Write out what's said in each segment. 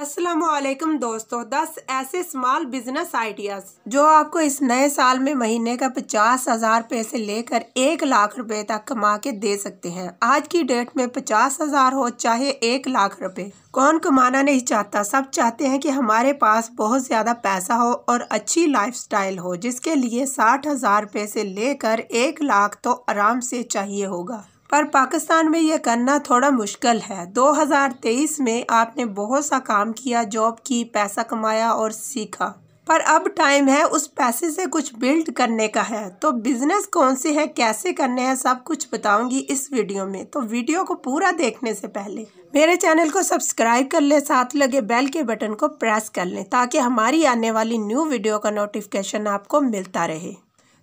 असलम दोस्तों 10 ऐसे small business ideas जो आपको इस नए साल में महीने का पचास हज़ार पैसे से लेकर एक लाख रुपए तक कमा के दे सकते हैं आज की डेट में पचास हज़ार हो चाहे एक लाख रुपए कौन कमाना नहीं चाहता सब चाहते हैं कि हमारे पास बहुत ज़्यादा पैसा हो और अच्छी लाइफस्टाइल हो जिसके लिए साठ हज़ार पैसे से लेकर एक लाख तो आराम से चाहिए होगा पर पाकिस्तान में यह करना थोड़ा मुश्किल है 2023 में आपने बहुत सा काम किया जॉब की पैसा कमाया और सीखा पर अब टाइम है उस पैसे से कुछ बिल्ड करने का है तो बिजनेस कौन से है कैसे करने हैं सब कुछ बताऊंगी इस वीडियो में तो वीडियो को पूरा देखने से पहले मेरे चैनल को सब्सक्राइब कर ले साथ लगे बेल के बटन को प्रेस कर लें ताकि हमारी आने वाली न्यू वीडियो का नोटिफिकेशन आपको मिलता रहे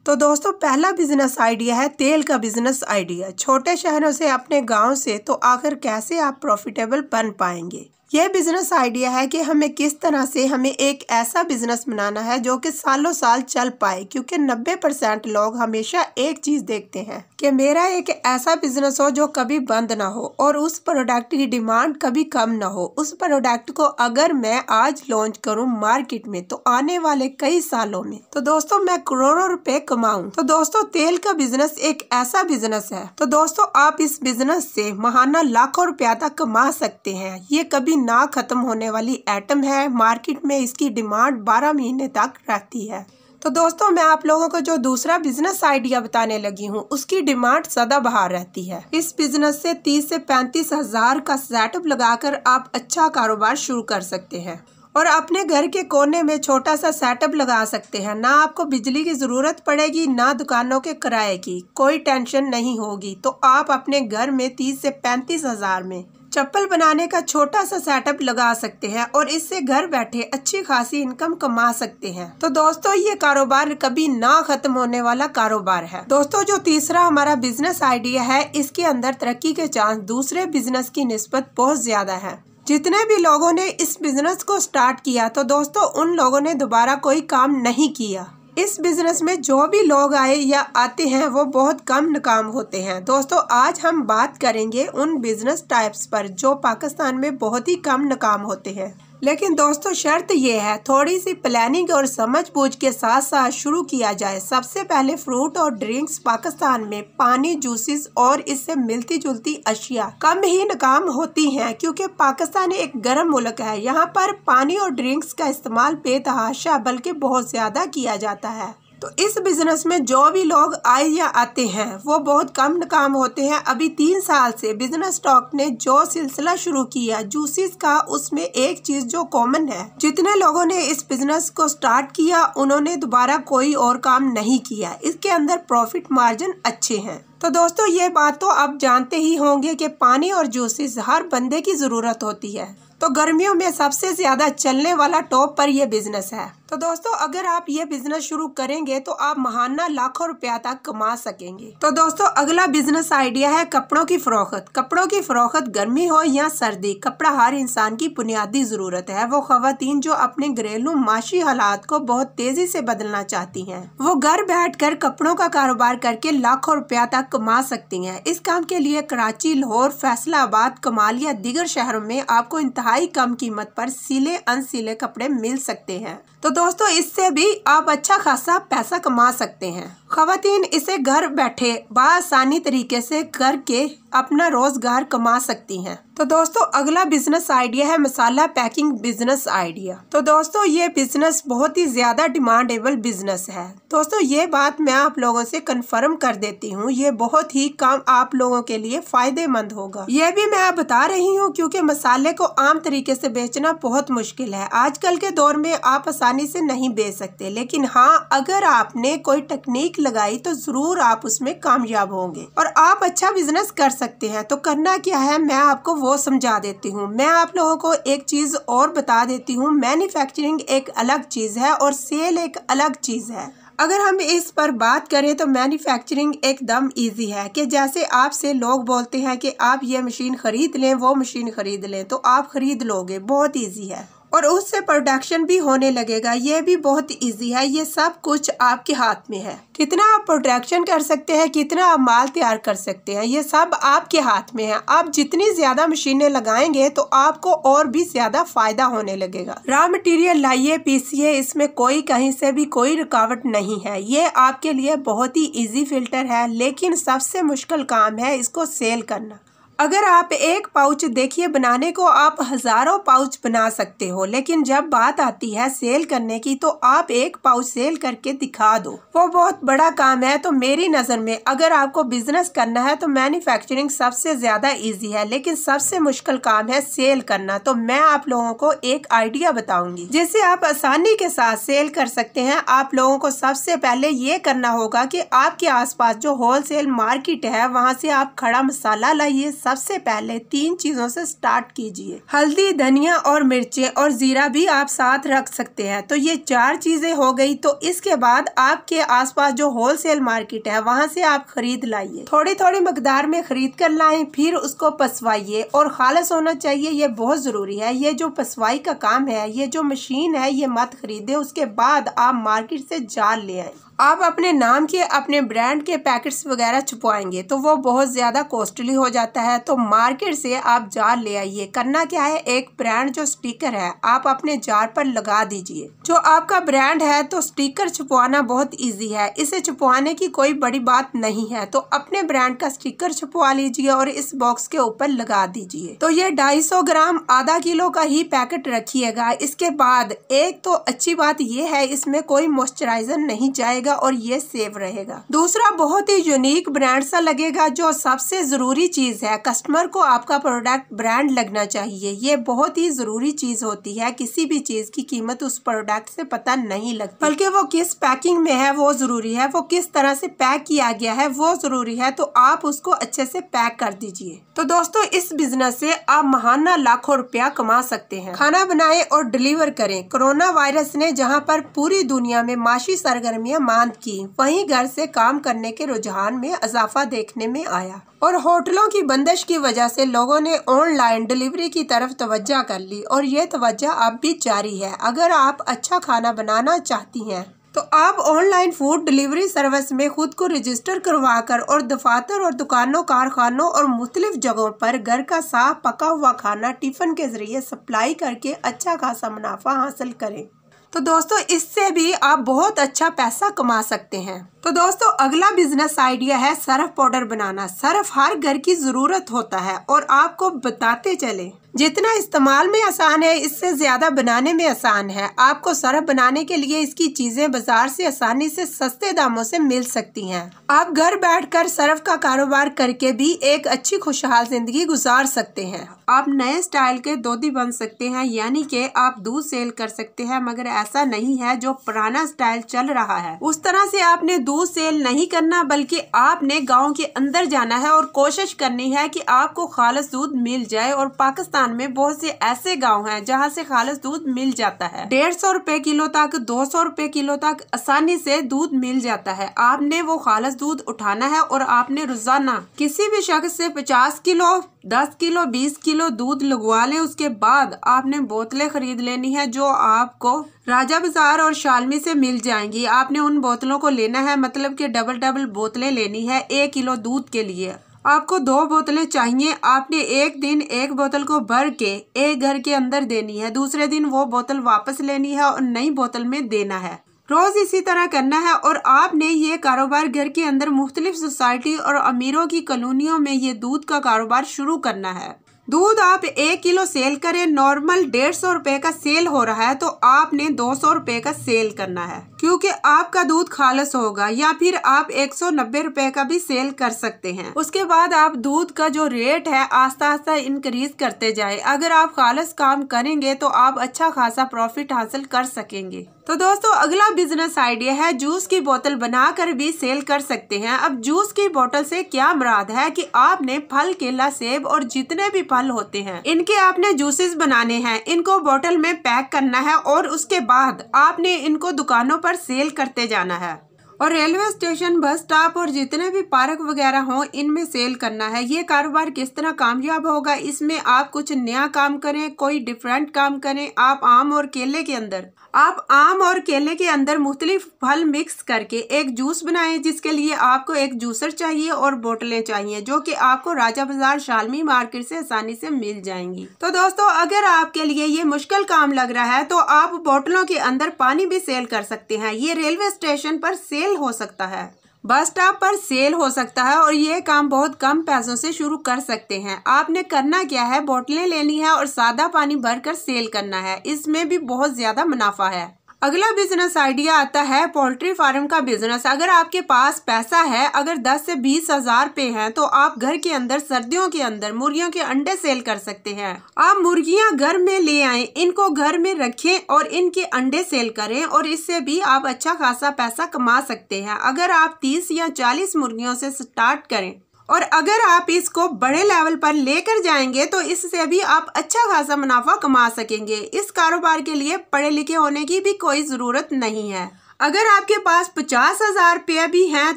तो दोस्तों पहला बिजनेस आइडिया है तेल का बिजनेस आइडिया छोटे शहरों से अपने गांव से तो आखिर कैसे आप प्रॉफिटेबल बन पाएंगे यह बिज़नेस आइडिया है कि हमें किस तरह से हमें एक ऐसा बिज़नेस बनाना है जो कि सालों साल चल पाए क्योंकि 90 परसेंट लोग हमेशा एक चीज़ देखते हैं कि मेरा एक ऐसा बिज़नेस हो जो कभी बंद ना हो और उस प्रोडक्ट की डिमांड कभी कम ना हो उस प्रोडक्ट को अगर मैं आज लॉन्च करूं मार्केट में तो आने वाले कई सालों में तो दोस्तों मैं करोड़ों रूपए कमाऊँ तो दोस्तों तेल का बिजनेस एक ऐसा बिजनेस है तो दोस्तों आप इस बिजनेस से महाना लाखों रुपया तक कमा सकते हैं ये कभी ना ख़त्म होने वाली आइटम है मार्केट में इसकी डिमांड 12 महीने तक रहती है तो दोस्तों मैं आप लोगों को जो दूसरा बिजनेस आइडिया बताने लगी हूँ उसकी डिमांड सदा बहार रहती है इस बिजनेस से तीस से पैंतीस हजार का सेटअप लगाकर आप अच्छा कारोबार शुरू कर सकते हैं और अपने घर के कोने में छोटा सा सेटअप लगा सकते हैं ना आपको बिजली की ज़रूरत पड़ेगी ना दुकानों के किराए की कोई टेंशन नहीं होगी तो आप अपने घर में तीस से पैंतीस हज़ार में चप्पल बनाने का छोटा सा सेटअप लगा सकते हैं और इससे घर बैठे अच्छी खासी इनकम कमा सकते हैं तो दोस्तों ये कारोबार कभी ना खत्म होने वाला कारोबार है दोस्तों जो तीसरा हमारा बिजनेस आइडिया है इसके अंदर तरक्की के चांस दूसरे बिजनेस की नस्बत बहुत ज्यादा है जितने भी लोगों ने इस बिजनेस को स्टार्ट किया तो दोस्तों उन लोगों ने दोबारा कोई काम नहीं किया इस बिज़नेस में जो भी लोग आए या आते हैं वो बहुत कम नाकाम होते हैं दोस्तों आज हम बात करेंगे उन बिज़नेस टाइप्स पर जो पाकिस्तान में बहुत ही कम नाकाम होते हैं लेकिन दोस्तों शर्त यह है थोड़ी सी प्लानिंग और समझ बूझ के साथ साथ शुरू किया जाए सबसे पहले फ्रूट और ड्रिंक्स पाकिस्तान में पानी जूसेस और इससे मिलती जुलती अशिया कम ही नाकाम होती हैं क्योंकि पाकिस्तान एक गर्म मुल्क है यहाँ पर पानी और ड्रिंक्स का इस्तेमाल बेतहाशा बल्कि बहुत ज्यादा किया जाता है तो इस बिज़नेस में जो भी लोग आए या आते हैं वो बहुत कम काम होते हैं अभी तीन साल से बिज़नेस स्टॉक ने जो सिलसिला शुरू किया जूसेस का उसमें एक चीज़ जो कॉमन है जितने लोगों ने इस बिज़नेस को स्टार्ट किया उन्होंने दोबारा कोई और काम नहीं किया इसके अंदर प्रॉफिट मार्जिन अच्छे हैं तो दोस्तों ये बात तो आप जानते ही होंगे कि पानी और जूसेस हर बंदे की ज़रूरत होती है तो गर्मियों में सबसे ज़्यादा चलने वाला टॉप पर यह बिज़नेस है तो दोस्तों अगर आप ये बिजनेस शुरू करेंगे तो आप महाना लाखों रुपया तक कमा सकेंगे तो दोस्तों अगला बिजनेस आइडिया है कपड़ों की फरोखत कपड़ों की फरोखत गर्मी हो या सर्दी कपड़ा हर इंसान की बुनियादी जरूरत है वो खातन जो अपने घरेलू माशी हालात को बहुत तेजी से बदलना चाहती है वो घर बैठ कर कपड़ों का कारोबार करके लाखों रुपया तक कमा सकती है इस काम के लिए कराची लाहौर फैसलाबाद कमाल या दीगर शहरों में आपको इंतहाई कम कीमत आरोप सिले अनसिले कपड़े मिल सकते हैं तो दोस्तों इससे भी आप अच्छा खासा पैसा कमा सकते हैं खातन इसे घर बैठे बसानी तरीके से करके अपना रोज़गार कमा सकती हैं तो दोस्तों अगला बिजनेस आइडिया है मसाला पैकिंग बिजनेस आइडिया तो दोस्तों ये बिजनेस बहुत ही ज़्यादा डिमांडेबल बिजनेस है दोस्तों ये बात मैं आप लोगों से कंफर्म कर देती हूँ ये बहुत ही काम आप लोगों के लिए फायदेमंद होगा ये भी मैं बता रही हूँ क्योंकि मसाले को आम तरीके से बेचना बहुत मुश्किल है आजकल के दौर में आप आसानी से नहीं बेच सकते लेकिन हाँ अगर आपने कोई टेक्निक लगाई तो जरूर आप उसमें कामयाब होंगे और आप अच्छा बिजनेस कर सकते हैं तो करना क्या है मैं आपको वो समझा देती हूँ मैं आप लोगों को एक चीज और बता देती हूँ मैन्युफैक्चरिंग एक अलग चीज है और सेल एक अलग चीज है अगर हम इस पर बात करें तो मैन्युफैक्चरिंग एकदम इजी है कि जैसे आपसे लोग बोलते हैं कि आप ये मशीन ख़रीद लें वो मशीन ख़रीद लें तो आप ख़रीद लोगे बहुत इजी है और उससे प्रोडक्शन भी होने लगेगा ये भी बहुत इजी है ये सब कुछ आपके हाथ में है कितना आप प्रोडक्शन कर सकते हैं कितना आप माल तैयार कर सकते हैं ये सब आपके हाथ में है आप जितनी ज़्यादा मशीनें लगाएंगे तो आपको और भी ज़्यादा फ़ायदा होने लगेगा रॉ मटेरियल लाइए पीसीए इसमें कोई कहीं से भी कोई रुकावट नहीं है ये आपके लिए बहुत ही ईजी फिल्टर है लेकिन सबसे मुश्किल काम है इसको सेल करना अगर आप एक पाउच देखिए बनाने को आप हज़ारों पाउच बना सकते हो लेकिन जब बात आती है सेल करने की तो आप एक पाउच सेल करके दिखा दो वो बहुत बड़ा काम है तो मेरी नज़र में अगर आपको बिजनेस करना है तो मैन्युफैक्चरिंग सबसे ज़्यादा इजी है लेकिन सबसे मुश्किल काम है सेल करना तो मैं आप लोगों को एक आइडिया बताऊंगी जिसे आप आसानी के साथ सेल कर सकते हैं आप लोगों को सबसे पहले ये करना होगा की आपके आस जो होल मार्केट है वहाँ से आप खड़ा मसाला लाइए सबसे पहले तीन चीज़ों से स्टार्ट कीजिए हल्दी धनिया और मिर्चें और ज़ीरा भी आप साथ रख सकते हैं तो ये चार चीज़ें हो गई तो इसके बाद आपके आसपास जो होलसेल मार्केट है वहाँ से आप खरीद लाइए थोड़ी थोड़ी मकदार में खरीद कर लाए फिर उसको पसवाइए और खालस होना चाहिए ये बहुत ज़रूरी है ये जो पसवाई का काम है ये जो मशीन है ये मत खरीदे उसके बाद आप मार्केट से जाल ले आए आप अपने नाम के अपने ब्रांड के पैकेट्स वगैरह छुपवाएंगे तो वो बहुत ज़्यादा कॉस्टली हो जाता है तो मार्केट से आप जार ले आइए करना क्या है एक ब्रांड जो स्टिकर है आप अपने जार पर लगा दीजिए जो आपका ब्रांड है तो स्टिकर छुपवाना बहुत ईजी है इसे छुपवाने की कोई बड़ी बात नहीं है तो अपने ब्रांड का स्टिकर छुपवा लीजिए और इस बॉक्स के ऊपर लगा दीजिए तो ये ढाई ग्राम आधा किलो का ही पैकेट रखिएगा इसके बाद एक तो अच्छी बात यह है इसमें कोई मॉइस्चराइजर नहीं जाएगा रहेगा और ये सेव रहेगा दूसरा बहुत ही यूनिक ब्रांड सा लगेगा जो सबसे जरूरी चीज है कस्टमर को आपका प्रोडक्ट ब्रांड लगना चाहिए ये बहुत ही जरूरी चीज होती है किसी भी चीज की कीमत उस प्रोडक्ट से पता नहीं लगती बल्कि वो किस पैकिंग में है वो जरूरी है वो किस तरह से पैक किया गया है वो जरूरी है तो आप उसको अच्छे से पैक कर दीजिए तो दोस्तों इस बिजनेस से आप महाना लाखों रुपया कमा सकते हैं खाना बनाए और डिलीवर करें कोरोना वायरस ने जहाँ पर पूरी दुनिया में माशी सरगर्मियाँ मांग की वहीं घर से काम करने के रुझान में इजाफा देखने में आया और होटलों की बंदिश की वजह से लोगों ने ऑनलाइन डिलीवरी की तरफ तवज्जा कर ली और ये तवज्जा अब भी जारी है अगर आप अच्छा खाना बनाना चाहती हैं तो आप ऑनलाइन फूड डिलीवरी सर्विस में खुद को रजिस्टर करवा कर और दफातर और दुकानों कारखानों और मुख्तलिफ जगहों पर घर का साफ पका हुआ खाना टिफिन के जरिए सप्लाई करके अच्छा खासा मुनाफा हासिल करें तो दोस्तों इससे भी आप बहुत अच्छा पैसा कमा सकते हैं तो दोस्तों अगला बिजनेस आइडिया है सर्फ पाउडर बनाना सर्फ हर घर की ज़रूरत होता है और आपको बताते चले जितना इस्तेमाल में आसान है इससे ज़्यादा बनाने में आसान है आपको सरफ बनाने के लिए इसकी चीज़ें बाज़ार से आसानी से सस्ते दामों से मिल सकती हैं आप घर बैठकर सरफ का कारोबार करके भी एक अच्छी खुशहाल ज़िंदगी गुजार सकते हैं आप नए स्टाइल के दोधी बन सकते हैं यानी कि आप दूध सेल कर सकते हैं मगर ऐसा नहीं है जो पुराना स्टाइल चल रहा है उस तरह से आपने दूध सेल नहीं करना बल्कि आपने गाँव के अंदर जाना है और कोशिश करनी है कि आपको खालस दूध मिल जाए और पाकिस्तान राजस्थान में बहुत से ऐसे गाँव है जहाँ से खालस दूध मिल जाता है डेढ़ सौ रूपए किलो तक दो सौ रूपए किलो तक आसानी से दूध मिल जाता है आपने वो खालस दूध उठाना है और आपने रोजाना किसी भी शख्स से पचास किलो दस किलो बीस किलो दूध लगवा ले उसके बाद आपने बोतलें खरीद लेनी है जो आपको राजा बाजार और शालमी से मिल जाएंगी आपने उन बोतलों को लेना है मतलब कि डबल डबल बोतलें लेनी है एक किलो दूध के लिए आपको दो बोतलें चाहिए आपने एक दिन एक बोतल को भर के एक घर के अंदर देनी है दूसरे दिन वो बोतल वापस लेनी है और नई बोतल में देना है रोज़ इसी तरह करना है और आपने ये कारोबार घर के अंदर मुख्तलिफ सोसाइटी और अमीरों की कलोनियों में ये दूध का कारोबार शुरू करना है दूध आप एक किलो सेल करें नॉर्मल डेढ़ सौ रुपये का सेल हो रहा है तो आपने दो सौ रुपये का सेल करना है क्योंकि आपका दूध खालस होगा या फिर आप एक सौ नब्बे रूपए का भी सेल कर सकते हैं उसके बाद आप दूध का जो रेट है आस्ता आस्ता इंक्रीज करते जाए अगर आप खालस काम करेंगे तो आप अच्छा खासा प्रॉफिट हासिल कर सकेंगे तो दोस्तों अगला बिजनेस आइडिया है जूस की बोतल बनाकर भी सेल कर सकते हैं अब जूस की बोतल से क्या मुराद है कि आपने फल केला सेब और जितने भी फल होते हैं इनके आपने जूसेस बनाने हैं इनको बोतल में पैक करना है और उसके बाद आपने इनको दुकानों पर सेल करते जाना है और रेलवे स्टेशन बस स्टॉप और जितने भी पार्क वगैरह हों इनमें सेल करना है ये कारोबार किस तरह कामयाब होगा इसमें आप कुछ नया काम करें कोई डिफरेंट काम करें आप आम और केले के अंदर आप आम और केले के अंदर मुख्तलिफ फल मिक्स करके एक जूस बनाएं जिसके लिए आपको एक जूसर चाहिए और बोतलें चाहिए जो कि आपको राजा बाजार शालमी मार्केट से आसानी से मिल जाएंगी तो दोस्तों अगर आपके लिए ये मुश्किल काम लग रहा है तो आप बोतलों के अंदर पानी भी सेल कर सकते हैं ये रेलवे स्टेशन पर सेल सेल हो सकता है बस स्टॉप पर सेल हो सकता है और ये काम बहुत कम पैसों से शुरू कर सकते हैं आपने करना क्या है बोतलें लेनी है और सादा पानी भरकर सेल करना है इसमें भी बहुत ज़्यादा मुनाफा है अगला बिजनेस आइडिया आता है पोल्ट्री फार्म का बिजनेस अगर आपके पास पैसा है अगर दस से बीस हजार पे हैं तो आप घर के अंदर सर्दियों के अंदर मुर्गियों के अंडे सेल कर सकते हैं आप मुर्गियां घर में ले आए इनको घर में रखें और इनके अंडे सेल करें और इससे भी आप अच्छा खासा पैसा कमा सकते हैं अगर आप तीस या चालीस मुर्गियों से स्टार्ट करें और अगर आप इसको बड़े लेवल पर लेकर जाएंगे तो इससे भी आप अच्छा खासा मुनाफा कमा सकेंगे इस कारोबार के लिए पढ़े लिखे होने की भी कोई ज़रूरत नहीं है अगर आपके पास पचास हज़ार रुपये भी हैं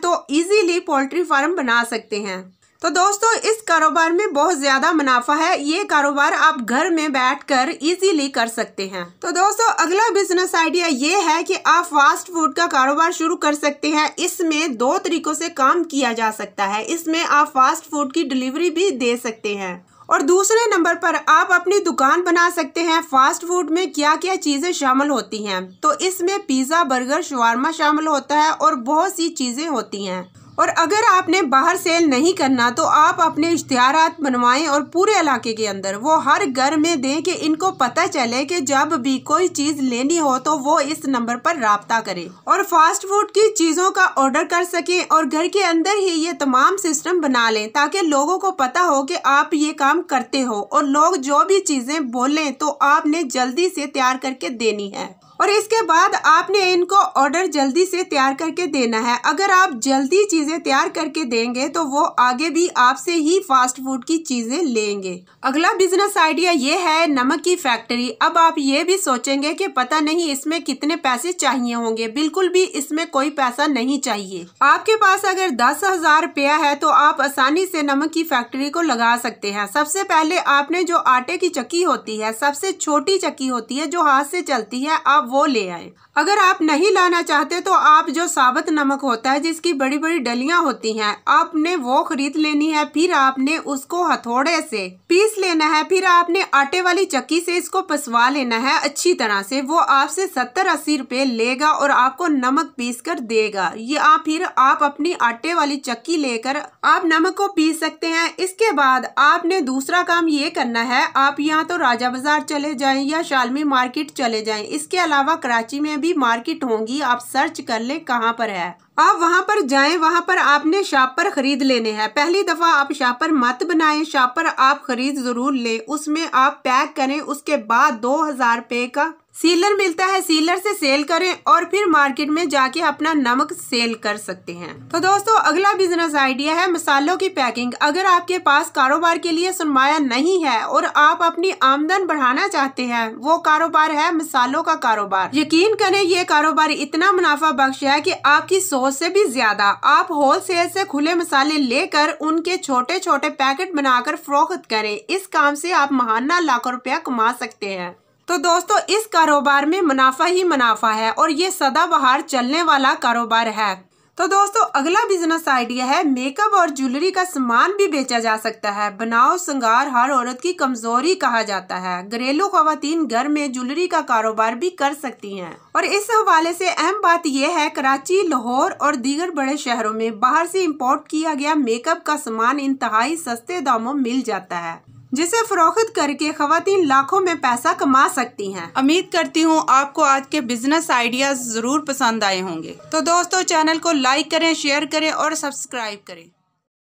तो इजीली पोल्ट्री फार्म बना सकते हैं तो दोस्तों इस कारोबार में बहुत ज़्यादा मुनाफा है ये कारोबार आप घर में बैठकर इजीली कर सकते हैं तो दोस्तों अगला बिजनेस आइडिया ये है कि आप फास्ट फूड का कारोबार शुरू कर सकते हैं इसमें दो तरीकों से काम किया जा सकता है इसमें आप फास्ट फूड की डिलीवरी भी दे सकते हैं और दूसरे नंबर पर आप अपनी दुकान बना सकते हैं फास्ट फूड में क्या क्या चीज़ें शामिल होती हैं तो इसमें पिज़्ज़ा बर्गर शवारमा शामिल होता है और बहुत सी चीज़ें होती हैं और अगर आपने बाहर सेल नहीं करना तो आप अपने इश्तहार बनवाएं और पूरे इलाके के अंदर वो हर घर में दें कि इनको पता चले कि जब भी कोई चीज़ लेनी हो तो वो इस नंबर पर रबता करें और फास्ट फूड की चीज़ों का ऑर्डर कर सकें और घर के अंदर ही ये तमाम सिस्टम बना लें ताकि लोगों को पता हो कि आप ये काम करते हो और लोग जो भी चीज़ें बोलें तो आपने जल्दी से तैयार करके देनी है और इसके बाद आपने इनको ऑर्डर जल्दी से तैयार करके देना है अगर आप जल्दी चीज़ें तैयार करके देंगे तो वो आगे भी आपसे ही फास्ट फूड की चीज़ें लेंगे अगला बिजनेस आइडिया ये है नमक की फैक्ट्री अब आप ये भी सोचेंगे कि पता नहीं इसमें कितने पैसे चाहिए होंगे बिल्कुल भी इसमें कोई पैसा नहीं चाहिए आपके पास अगर दस हजार रुपया है तो आप आसानी से नमक की फैक्ट्री को लगा सकते हैं सबसे पहले आपने जो आटे की चक्की होती है सबसे छोटी चक्की होती है जो हाथ से चलती है आप वो ले आए अगर आप नहीं लाना चाहते तो आप जो साबत नमक होता है जिसकी बड़ी बड़ी डलियां होती हैं आपने वो खरीद लेनी है फिर आपने उसको हथौड़े से पीस लेना है फिर आपने आटे वाली चक्की से इसको पसवा लेना है अच्छी तरह से वो आपसे सत्तर अस्सी रुपए लेगा और आपको नमक पीस कर देगा या फिर आप अपनी आटे वाली चक्की लेकर आप नमक को पीस सकते हैं इसके बाद आपने दूसरा काम ये करना है आप यहाँ तो राजा बाजार चले जाए या शालमी मार्केट चले जाए इसके अलावा कराची में भी भी मार्केट होंगी आप सर्च कर लें कहाँ पर है आप वहाँ पर जाएं वहाँ पर आपने पर ख़रीद लेने हैं पहली दफ़ा आप पर मत बनाएं पर आप ख़रीद ज़रूर लें उसमें आप पैक करें उसके बाद दो हज़ार रुपये का सीलर मिलता है सीलर से सेल करें और फिर मार्केट में जाके अपना नमक सेल कर सकते हैं तो दोस्तों अगला बिजनेस आइडिया है मसालों की पैकिंग अगर आपके पास कारोबार के लिए सुनमाया नहीं है और आप अपनी आमदन बढ़ाना चाहते हैं वो कारोबार है मसालों का कारोबार यकीन करें ये कारोबार इतना मुनाफा बख्श है की आपकी सोच से भी ज्यादा आप होल सेल से खुले मसाले लेकर उनके छोटे छोटे पैकेट बनाकर फरोख्त करें इस काम से आप महाना लाखों रुपया कमा सकते हैं तो दोस्तों इस कारोबार में मुनाफा ही मुनाफा है और ये सदाबहार चलने वाला कारोबार है तो दोस्तों अगला बिजनेस आइडिया है मेकअप और ज्वेलरी का सामान भी बेचा जा सकता है बनाओ श्रृंगार हर औरत की कमजोरी कहा जाता है घरेलू खातन घर में ज्वेलरी का कारोबार भी कर सकती हैं और इस हवाले से अहम बात यह है कराची लाहौर और दीगर बड़े शहरों में बाहर से इंपोर्ट किया गया मेकअप का सामान इंतहाई सस्ते दामों मिल जाता है जिसे फरोख्त करके खातन लाखों में पैसा कमा सकती हैं उम्मीद करती हूँ आपको आज के बिजनेस आइडियाज़ ज़रूर पसंद आए होंगे तो दोस्तों चैनल को लाइक करें शेयर करें और सब्सक्राइब करें